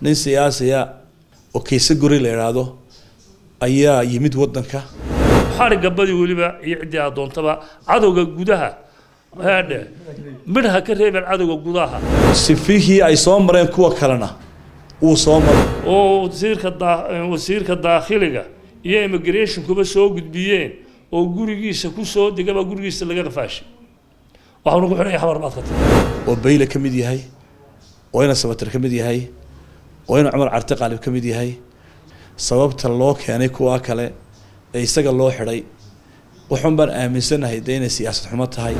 nin siyaasiya oo kayse guri la idhaahdo ayaa yimid wadanka xarigga badi weliba iyo ciddii doontaba cadowga gudaha mid ha ka reebeen cadowga gudaha sifihii ay soo mareen kuwa kalena wuu soo maray oo wasiirka wasiirka daakhiliga iyo immigrationkuba soo gudbiyeen oo gurigiisa ku soo degaba gurigiisa laga qafaashay waxaanu ku xidhanya xabar baad ka tahay oo bayle ka mid yahay oo ina sabatir ka mid yahay waa inuu cumar cartiqaalib ka mid yahay sababta loo keenay kuwaa kale ee isaga loo xidhay wuxuun baan aaminsanahay dee inay siyaasad xumo tahay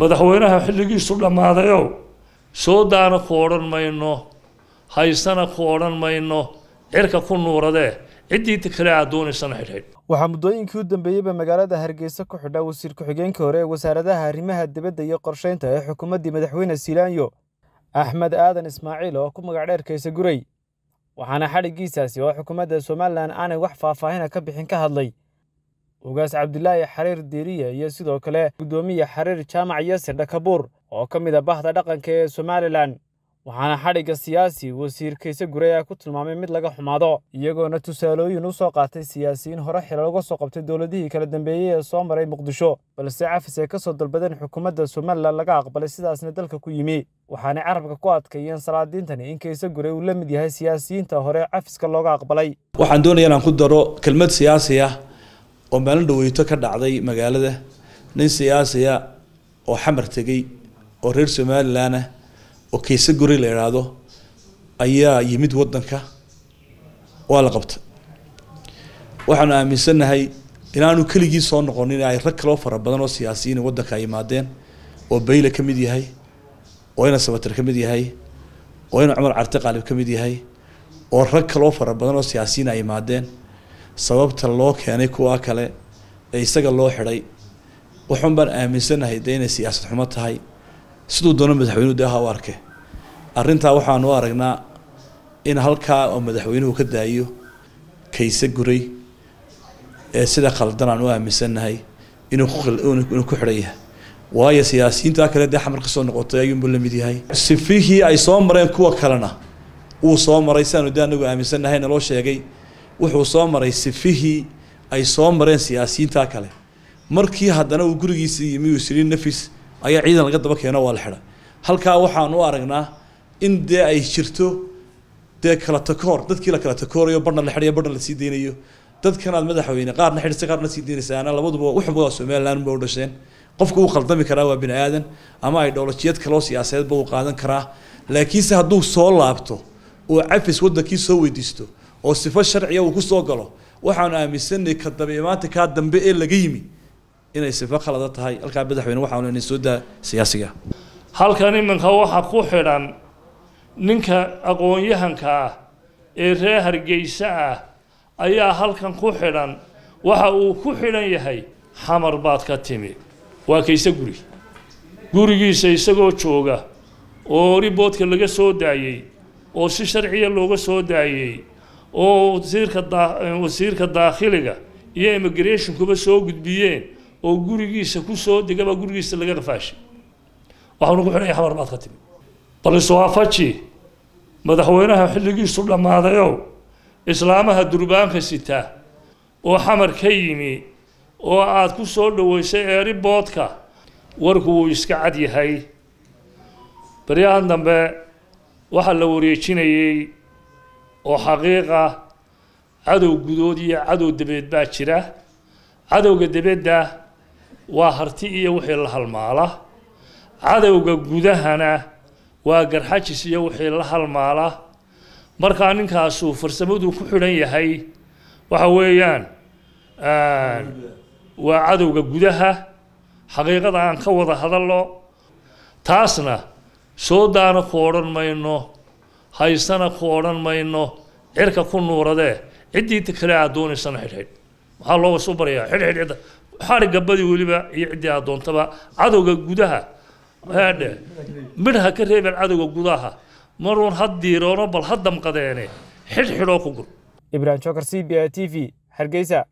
madaxweynaha xilligiisu dhammaadayow soo daana ku odhan mayno haysana ku odhan mayno cirka ku nuuradee ciddii kale aad doonaysana xidhxidh waxaa muddooyinkii u dambeeyeyba magaalada hargeysa ku xidha wasiir ku-xigeenka hore ee wasaaradaha arrimaha dibadda iyo qorsheynta ee xukuumaddii madaxweyne siilaanyo axmed aadan ismaaciil oo ku magacdheerkaysa guray waxaana xadhiggiisaasi oo xukuumadda somalilan aanay wax faahfaahina ka bixin ka hadlay ugaas cabdulaahi xariir diiriye iyo sidoo kale guddoomiye xariir jaamac yasir dhakabuur oo ka mid a bahda dhaqanka ee somalilan waxaana xadhigga siyaasi wasiir kayse gurey ku tilmaamay mid laga xumaado iyagoona tusaalooyin u soo qaatay siyaasiyiin hore xilal uga soo qabtay dowladihii kala dambeeyey ee soo maray muqdisho balse cafis ay ka soo dalbadeen xukuumadda somalilan laga aqbalay sidaasna dalka ku yimi waxaanay carabka ku adkeeyeen salaadiintani in kayse gurey uu la mid yahay siyaasiyiinta hore cafiska looga aqbalay waxaan doonaya inaan ku daro kelmad siyaasi ah oo maalin dhaweyto ka dhacday magaalada nin siyaasiya ah oo xamar tegey oo reer somalilan ah oo kayse gori la idhaahdo ayaa yimid wadanka waa la qabtay waxaan aaminsannahay inaanu keligii soo noqonin ay rag kaloo fara badan oo siyaasiyiin wadanka ay yimaadeen oo bayle ka mid yahay oo ina sabater ka mid yahay oo ina cumar carte qaalib ka mid yahay oo rag kaloo fara badan oo siyaasiyiin ay yimaadeen sababta loo keenay kuwaa kale ee isaga loo xidhay waxuun baan aaminsannahay dee inay siyaasad xumo tahay siduu doono madaxweynuhu dee ha u arke arrintaa waxaanu aragnaa in halkaa oo madaxweynuhu ka daayo kayse guray ee sida khaldanaan u aaminsannahay inuu ku xidhan yahay waayo siyaasiyiintaa kale dee xamar soo noqotay ayuunbuu la mid yahay sifihii ay soo mareen kuwa kalena wuu soo maray siaanu dee anagu aaminsannahay naloo sheegay wuxuu soo maray sifihii ay soo mareen siyaasiyiintaa kale markii haddana uu gurigiisii yimi uu isiri nafis ayaa ciidan laga daba keeno waa la xidhay halkaa waxaan u aragnaa in dee ay jirto dee kala takoor dadkii la kala takoorayo barhna la xidhayo barhna la sii deynayo dadkan madaxweyne qaarna xidhaysa qaarna sii deynaysa ana labaduba waxba waa somaliland ba u dhasheen qofka wuu khaldami karaa waa bini aadan ama ideolojiyad kaloo siyaasadeedba uu qaadan karaa laakiinse hadduu soo laabto oo cafis waddankii soo weydiisto oo sifo sharciya uu ku soo galo waxaanu aaminsanay ka dabe kaa dambe ee laga yimi inay sifo khalada tahay halkaa madaxweyne waxaanu inay soo daa siyaasiga halkan iminka waxaa ku xidhan ninka aqoon-yahanka ah ee reer hargeysa ah ayaa halkan ku xidhan waxa uu ku xidhan yahay xamar baad ka timi waa kayse guri gurigiisa isagoo jooga oo riboodka laga soo daayey oo si sharciya looga soo daayey oo wasiirka daa wasiirka daakhiliga iyo immigrationkuba soo gudbiyeen oo gurigiisa kusoo degaba gurigiisa laga qafaashay waxaanu ku xiray xamar baad ka timi bal iswaafaji madaxweynaha xilligiisu dhammaaday islaamaha durbaanka sitaa oo xamar ka yimi oo aad ku soo dhoweysay eeri boodka warku wuu iska cad yahay baryahan dambe waxaa la wareejinayey oo xaqiiqa ah, cadow gudood iyo cadow dabeed baa jira cadowga dabedda waa harti iyo wixii la halmaala cadowga gudahana waa garxajis iyo wixii la halmaala markaa ninkaasuu farsamaduu ku xidhan yahay waxa weeyaan waa cadowga gudaha xaqiiqada aan ka wada hadallo taasna soodaana ku odhan mayno haysana ku odhan mayno cirka ku nuuradee ciddii kale aad doonaysana xidhxidh maxaa loo wasu baryaa xidhxidh cidda xari gabadi weliba iyo ciddii doontaba cadowga gudaha haadhe ha ka reebeen cadowga gudaha maruun ha diiroono bal ha damqadeene xidh ku gur ibraahim jokar c b a t v hargeysa